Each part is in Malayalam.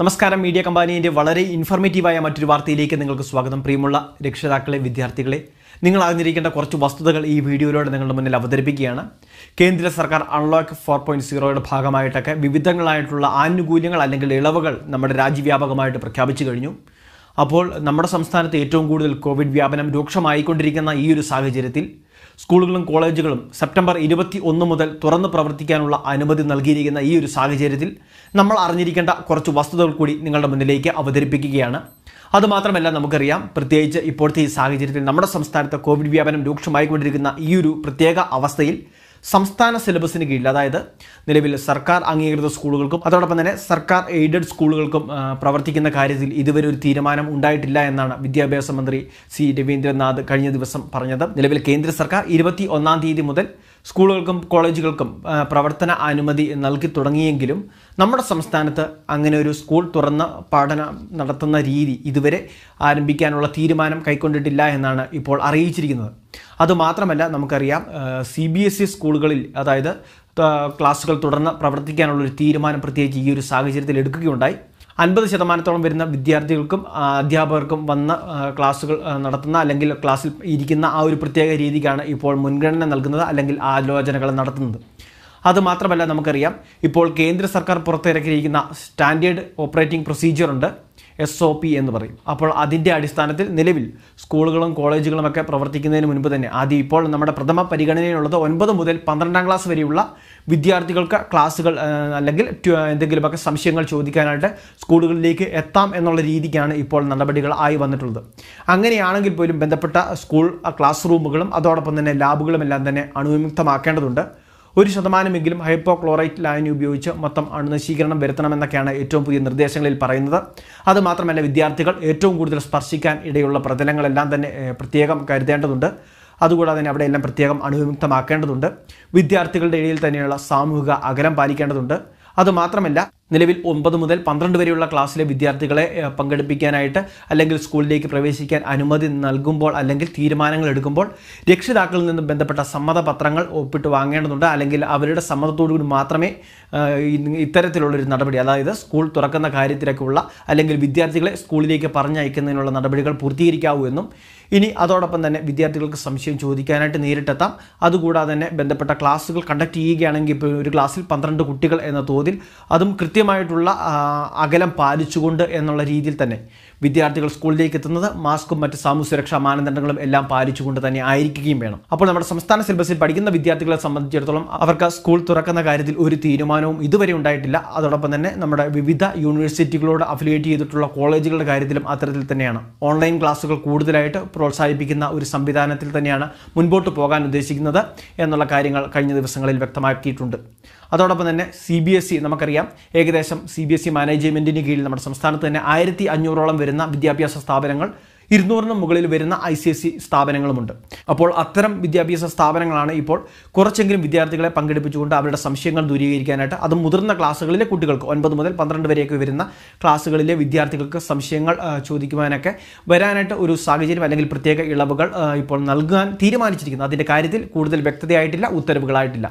നമസ്കാരം മീഡിയ കമ്പാനീൻ്റെ വളരെ ഇൻഫർമേറ്റീവായ മറ്റൊരു വാർത്തയിലേക്ക് നിങ്ങൾക്ക് സ്വാഗതം പ്രിയമുള്ള രക്ഷിതാക്കളെ വിദ്യാർത്ഥികളെ നിങ്ങൾ അറിഞ്ഞിരിക്കേണ്ട കുറച്ച് വസ്തുതകൾ ഈ വീഡിയോയിലൂടെ നിങ്ങളുടെ മുന്നിൽ അവതരിപ്പിക്കുകയാണ് കേന്ദ്ര സർക്കാർ അൺലോക്ക് ഫോർ പോയിൻറ്റ് സീറോയുടെ ഭാഗമായിട്ടൊക്കെ വിവിധങ്ങളായിട്ടുള്ള ആനുകൂല്യങ്ങൾ അല്ലെങ്കിൽ ഇളവുകൾ നമ്മുടെ രാജ്യവ്യാപകമായിട്ട് പ്രഖ്യാപിച്ചു കഴിഞ്ഞു അപ്പോൾ നമ്മുടെ സംസ്ഥാനത്ത് ഏറ്റവും കൂടുതൽ കോവിഡ് വ്യാപനം രൂക്ഷമായിക്കൊണ്ടിരിക്കുന്ന ഈ ഒരു സാഹചര്യത്തിൽ സ്കൂളുകളും കോളേജുകളും സെപ്റ്റംബർ ഇരുപത്തി ഒന്ന് മുതൽ തുറന്ന് പ്രവർത്തിക്കാനുള്ള അനുമതി നൽകിയിരിക്കുന്ന ഈ ഒരു സാഹചര്യത്തിൽ നമ്മൾ അറിഞ്ഞിരിക്കേണ്ട കുറച്ച് വസ്തുതകൾ കൂടി നിങ്ങളുടെ മുന്നിലേക്ക് അവതരിപ്പിക്കുകയാണ് അതുമാത്രമല്ല നമുക്കറിയാം പ്രത്യേകിച്ച് ഇപ്പോഴത്തെ ഈ സാഹചര്യത്തിൽ നമ്മുടെ സംസ്ഥാനത്ത് കോവിഡ് വ്യാപനം രൂക്ഷമായിക്കൊണ്ടിരിക്കുന്ന ഈ ഒരു പ്രത്യേക അവസ്ഥയിൽ സംസ്ഥാന സിലബസിന് കീഴിൽ അതായത് നിലവിൽ സർക്കാർ അംഗീകൃത സ്കൂളുകൾക്കും അതോടൊപ്പം തന്നെ സർക്കാർ എയ്ഡഡ് സ്കൂളുകൾക്കും പ്രവർത്തിക്കുന്ന കാര്യത്തിൽ ഇതുവരെ ഒരു തീരുമാനം ഉണ്ടായിട്ടില്ല എന്നാണ് വിദ്യാഭ്യാസ മന്ത്രി സി രവീന്ദ്രനാഥ് കഴിഞ്ഞ ദിവസം പറഞ്ഞത് നിലവിൽ കേന്ദ്ര സർക്കാർ ഇരുപത്തി ഒന്നാം തീയതി മുതൽ സ്കൂളുകൾക്കും കോളേജുകൾക്കും പ്രവർത്തന അനുമതി നൽകി തുടങ്ങിയെങ്കിലും നമ്മുടെ സംസ്ഥാനത്ത് അങ്ങനെ ഒരു സ്കൂൾ തുറന്ന പഠനം നടത്തുന്ന രീതി ഇതുവരെ ആരംഭിക്കാനുള്ള തീരുമാനം കൈക്കൊണ്ടിട്ടില്ല എന്നാണ് ഇപ്പോൾ അറിയിച്ചിരിക്കുന്നത് അതുമാത്രമല്ല നമുക്കറിയാം സി ബി എസ് ഇ സ്കൂളുകളിൽ അതായത് ക്ലാസ്സുകൾ തുടർന്ന് പ്രവർത്തിക്കാനുള്ള ഒരു തീരുമാനം പ്രത്യേകിച്ച് ഈ ഒരു സാഹചര്യത്തിൽ എടുക്കുകയുണ്ടായി അൻപത് ശതമാനത്തോളം വരുന്ന വിദ്യാർത്ഥികൾക്കും അധ്യാപകർക്കും വന്ന ക്ലാസ്സുകൾ നടത്തുന്ന അല്ലെങ്കിൽ ക്ലാസ്സിൽ ഇരിക്കുന്ന ആ ഒരു പ്രത്യേക രീതിക്കാണ് ഇപ്പോൾ മുൻഗണന നൽകുന്നത് അല്ലെങ്കിൽ ആലോചനകൾ നടത്തുന്നത് അതുമാത്രമല്ല നമുക്കറിയാം ഇപ്പോൾ കേന്ദ്ര സർക്കാർ പുറത്തിറക്കിയിരിക്കുന്ന സ്റ്റാൻഡേർഡ് ഓപ്പറേറ്റിംഗ് പ്രൊസീജിയർ ഉണ്ട് എസ് ഒ പി എന്ന് പറയും അപ്പോൾ അതിൻ്റെ അടിസ്ഥാനത്തിൽ നിലവിൽ സ്കൂളുകളും കോളേജുകളും ഒക്കെ പ്രവർത്തിക്കുന്നതിന് മുൻപ് തന്നെ ആദ്യം ഇപ്പോൾ നമ്മുടെ പ്രഥമ പരിഗണനയിലുള്ളത് ഒൻപത് മുതൽ പന്ത്രണ്ടാം ക്ലാസ് വരെയുള്ള വിദ്യാർത്ഥികൾക്ക് ക്ലാസ്സുകൾ അല്ലെങ്കിൽ എന്തെങ്കിലുമൊക്കെ സംശയങ്ങൾ ചോദിക്കാനായിട്ട് സ്കൂളുകളിലേക്ക് എത്താം എന്നുള്ള രീതിക്കാണ് ഇപ്പോൾ നടപടികൾ ആയി വന്നിട്ടുള്ളത് അങ്ങനെയാണെങ്കിൽ പോലും ബന്ധപ്പെട്ട സ്കൂൾ ക്ലാസ് റൂമുകളും അതോടൊപ്പം തന്നെ ലാബുകളും എല്ലാം തന്നെ അണുവിമുക്തമാക്കേണ്ടതുണ്ട് ഒരു ശതമാനമെങ്കിലും ഹൈപ്പോക്ലോറൈറ്റ് ലായനി ഉപയോഗിച്ച് മൊത്തം അണുനശീകരണം വരുത്തണമെന്നൊക്കെയാണ് ഏറ്റവും പുതിയ നിർദ്ദേശങ്ങളിൽ പറയുന്നത് അതുമാത്രമല്ല വിദ്യാർത്ഥികൾ ഏറ്റവും കൂടുതൽ സ്പർശിക്കാൻ ഇടയുള്ള പ്രതലങ്ങളെല്ലാം തന്നെ പ്രത്യേകം കരുതേണ്ടതുണ്ട് അതുകൂടാതെ തന്നെ അവിടെയെല്ലാം പ്രത്യേകം അണുവിമുക്തമാക്കേണ്ടതുണ്ട് വിദ്യാർത്ഥികളുടെ ഇടയിൽ തന്നെയുള്ള സാമൂഹിക അകലം പാലിക്കേണ്ടതുണ്ട് അതുമാത്രമല്ല നിലവിൽ ഒമ്പത് മുതൽ പന്ത്രണ്ട് വരെയുള്ള ക്ലാസ്സിലെ വിദ്യാർത്ഥികളെ പങ്കെടുപ്പിക്കാനായിട്ട് അല്ലെങ്കിൽ സ്കൂളിലേക്ക് പ്രവേശിക്കാൻ അനുമതി നൽകുമ്പോൾ അല്ലെങ്കിൽ തീരുമാനങ്ങൾ എടുക്കുമ്പോൾ രക്ഷിതാക്കളിൽ നിന്ന് ബന്ധപ്പെട്ട സമ്മതപത്രങ്ങൾ ഒപ്പിട്ട് വാങ്ങേണ്ടതുണ്ട് അല്ലെങ്കിൽ അവരുടെ സമ്മതത്തോടുകൂടി മാത്രമേ ഇത്തരത്തിലുള്ളൊരു നടപടി അതായത് സ്കൂൾ തുറക്കുന്ന കാര്യത്തിലൊക്കെയുള്ള അല്ലെങ്കിൽ വിദ്യാർത്ഥികളെ സ്കൂളിലേക്ക് പറഞ്ഞയക്കുന്നതിനുള്ള നടപടികൾ പൂർത്തീകരിക്കാവൂ എന്നും ഇനി അതോടൊപ്പം തന്നെ വിദ്യാർത്ഥികൾക്ക് സംശയം ചോദിക്കാനായിട്ട് നേരിട്ടെത്താം അതുകൂടാതെ തന്നെ ബന്ധപ്പെട്ട ക്ലാസ്സുകൾ കണ്ടക്ട് ചെയ്യുകയാണെങ്കിൽ ഇപ്പോൾ ഒരു ക്ലാസ്സിൽ പന്ത്രണ്ട് കുട്ടികൾ എന്ന തോതിൽ അതും കൃത്യ കൃത്യമായിട്ടുള്ള അകലം പാലിച്ചുകൊണ്ട് എന്നുള്ള രീതിയിൽ തന്നെ വിദ്യാർത്ഥികൾ സ്കൂളിലേക്ക് എത്തുന്നത് മാസ്കും മറ്റ് സാമൂഹ്യ സുരക്ഷാ മാനദണ്ഡങ്ങളും എല്ലാം പാലിച്ചുകൊണ്ട് തന്നെ ആയിരിക്കുകയും വേണം അപ്പോൾ നമ്മുടെ സംസ്ഥാന സിലബസിൽ പഠിക്കുന്ന വിദ്യാർത്ഥികളെ സംബന്ധിച്ചിടത്തോളം അവർക്ക് സ്കൂൾ തുറക്കുന്ന കാര്യത്തിൽ ഒരു തീരുമാനവും ഇതുവരെ ഉണ്ടായിട്ടില്ല അതോടൊപ്പം തന്നെ നമ്മുടെ വിവിധ യൂണിവേഴ്സിറ്റികളോട് അഫിലിയേറ്റ് ചെയ്തിട്ടുള്ള കോളേജുകളുടെ കാര്യത്തിലും അത്തരത്തിൽ തന്നെയാണ് ഓൺലൈൻ ക്ലാസുകൾ കൂടുതലായിട്ട് പ്രോത്സാഹിപ്പിക്കുന്ന ഒരു സംവിധാനത്തിൽ തന്നെയാണ് മുൻപോട്ട് പോകാൻ ഉദ്ദേശിക്കുന്നത് എന്നുള്ള കാര്യങ്ങൾ കഴിഞ്ഞ ദിവസങ്ങളിൽ വ്യക്തമാക്കിയിട്ടുണ്ട് അതോടൊപ്പം തന്നെ സി ബി എസ് ഇ നമുക്കറിയാം ഏകദേശം സി ബി എസ് ഇ മാനേജ്മെൻറ്റിന് കീഴിൽ നമ്മുടെ സംസ്ഥാനത്ത് തന്നെ ആയിരത്തി അഞ്ഞൂറോളം വരുന്ന വിദ്യാഭ്യാസ സ്ഥാപനങ്ങൾ ഇരുന്നൂറിന് മുകളിൽ വരുന്ന ഐ സി എസ് സി സ്ഥാപനങ്ങളുമുണ്ട് അപ്പോൾ അത്തരം വിദ്യാഭ്യാസ സ്ഥാപനങ്ങളാണ് ഇപ്പോൾ കുറച്ചെങ്കിലും വിദ്യാർത്ഥികളെ പങ്കെടുപ്പിച്ചുകൊണ്ട് അവരുടെ സംശയങ്ങൾ ദൂരീകരിക്കാനായിട്ട് അത് മുതിർന്ന ക്ലാസ്സുകളിലെ കുട്ടികൾക്ക് ഒൻപത് മുതൽ പന്ത്രണ്ട് വരെയൊക്കെ വരുന്ന ക്ലാസ്സുകളിലെ വിദ്യാർത്ഥികൾക്ക് സംശയങ്ങൾ ചോദിക്കുവാനൊക്കെ വരാനായിട്ട് ഒരു സാഹചര്യം അല്ലെങ്കിൽ പ്രത്യേക ഇളവുകൾ ഇപ്പോൾ നൽകാൻ തീരുമാനിച്ചിരിക്കുന്നു അതിൻ്റെ കാര്യത്തിൽ കൂടുതൽ വ്യക്തതയായിട്ടില്ല ഉത്തരവുകളായിട്ടില്ല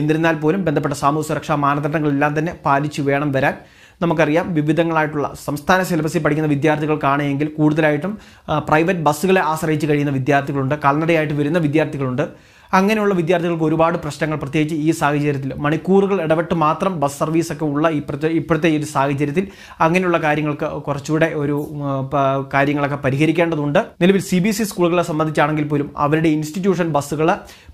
എന്നിരുന്നാൽ പോലും ബന്ധപ്പെട്ട സാമൂഹ്യ സുരക്ഷാ മാനദണ്ഡങ്ങളെല്ലാം തന്നെ പാലിച്ചു വേണം വരാൻ നമുക്കറിയാം വിവിധങ്ങളായിട്ടുള്ള സംസ്ഥാന സിലബസിൽ പഠിക്കുന്ന വിദ്യാർത്ഥികൾക്കാണെങ്കിൽ കൂടുതലായിട്ടും പ്രൈവറ്റ് ബസ്സുകളെ ആശ്രയിച്ച് കഴിയുന്ന വിദ്യാർത്ഥികളുണ്ട് കാൽനടയായിട്ട് വരുന്ന വിദ്യാർത്ഥികളുണ്ട് അങ്ങനെയുള്ള വിദ്യാർത്ഥികൾക്ക് ഒരുപാട് പ്രശ്നങ്ങൾ പ്രത്യേകിച്ച് ഈ സാഹചര്യത്തിൽ മണിക്കൂറുകൾ ഇടപെട്ട് മാത്രം ബസ് സർവീസൊക്കെ ഉള്ള ഇപ്പോഴത്തെ ഇപ്പോഴത്തെ ഈ ഒരു സാഹചര്യത്തിൽ അങ്ങനെയുള്ള കാര്യങ്ങൾക്ക് കുറച്ചുകൂടെ ഒരു കാര്യങ്ങളൊക്കെ പരിഹരിക്കേണ്ടതുണ്ട് നിലവിൽ സി ബി എസ് സ്കൂളുകളെ സംബന്ധിച്ചാണെങ്കിൽ പോലും അവരുടെ ഇൻസ്റ്റിറ്റ്യൂഷൻ ബസ്സുകൾ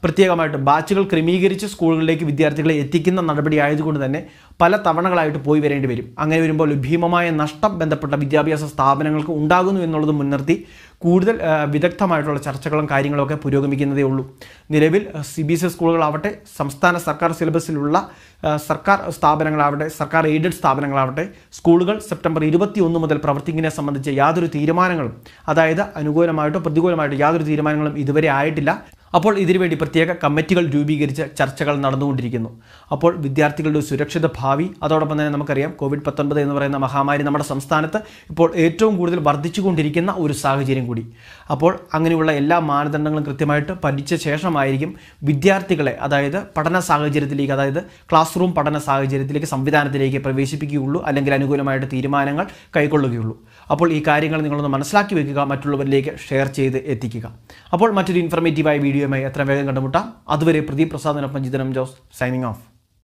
പ്രത്യേകമായിട്ട് ബാച്ചുകൾ ക്രമീകരിച്ച് സ്കൂളുകളിലേക്ക് വിദ്യാർത്ഥികളെ എത്തിക്കുന്ന നടപടി ആയതുകൊണ്ട് തന്നെ പല തവണകളായിട്ട് പോയി വരേണ്ടി വരും അങ്ങനെ വരുമ്പോൾ ഭീമമായ നഷ്ടം ബന്ധപ്പെട്ട വിദ്യാഭ്യാസ സ്ഥാപനങ്ങൾക്ക് ഉണ്ടാകുന്നു എന്നുള്ളത് മുൻനിർത്തി കൂടുതൽ വിദഗ്ധമായിട്ടുള്ള ചർച്ചകളും കാര്യങ്ങളൊക്കെ പുരോഗമിക്കുന്നതേ ഉള്ളൂ നിലവിൽ സി ബി എസ് ഇ സ്കൂളുകളാവട്ടെ സംസ്ഥാന സർക്കാർ സിലബസിലുള്ള സർക്കാർ സ്ഥാപനങ്ങളാവട്ടെ സർക്കാർ എയ്ഡഡ് സ്ഥാപനങ്ങളാവട്ടെ സ്കൂളുകൾ സെപ്റ്റംബർ ഇരുപത്തി ഒന്ന് മുതൽ പ്രവർത്തിക്കുന്നതിനെ സംബന്ധിച്ച് യാതൊരു തീരുമാനങ്ങളും അതായത് അനുകൂലമായിട്ടോ പ്രതികൂലമായിട്ടോ യാതൊരു തീരുമാനങ്ങളും ഇതുവരെ ആയിട്ടില്ല അപ്പോൾ ഇതിനുവേണ്ടി പ്രത്യേക കമ്മിറ്റികൾ രൂപീകരിച്ച് ചർച്ചകൾ നടന്നുകൊണ്ടിരിക്കുന്നു അപ്പോൾ വിദ്യാർത്ഥികളുടെ സുരക്ഷിത ഭാവി അതോടൊപ്പം തന്നെ നമുക്കറിയാം കോവിഡ് പത്തൊൻപത് എന്ന് പറയുന്ന മഹാമാരി നമ്മുടെ സംസ്ഥാനത്ത് ഇപ്പോൾ ഏറ്റവും കൂടുതൽ വർദ്ധിച്ചുകൊണ്ടിരിക്കുന്ന ഒരു സാഹചര്യം കൂടി അപ്പോൾ അങ്ങനെയുള്ള എല്ലാ മാനദണ്ഡങ്ങളും കൃത്യമായിട്ട് പഠിച്ച ശേഷമായിരിക്കും വിദ്യാർത്ഥികളെ അതായത് പഠന സാഹചര്യത്തിലേക്ക് അതായത് ക്ലാസ് റൂം പഠന സാഹചര്യത്തിലേക്ക് സംവിധാനത്തിലേക്ക് പ്രവേശിപ്പിക്കുകയുള്ളൂ അല്ലെങ്കിൽ അനുകൂലമായിട്ട് തീരുമാനങ്ങൾ കൈക്കൊള്ളുകയുള്ളൂ അപ്പോൾ ഈ കാര്യങ്ങൾ നിങ്ങളൊന്ന് മനസ്സിലാക്കി വെക്കുക മറ്റുള്ളവരിലേക്ക് ഷെയർ ചെയ്ത് എത്തിക്കുക അപ്പോൾ മറ്റൊരു ഇൻഫർമേറ്റീവായ വീഡിയോയുമായി എത്ര വേഗം കണ്ടുമുട്ടാം അതുവരെ പ്രദീപ് പ്രസാദിനൊപ്പം ജിതനം ജോസ് സൈനിങ് ഓഫ്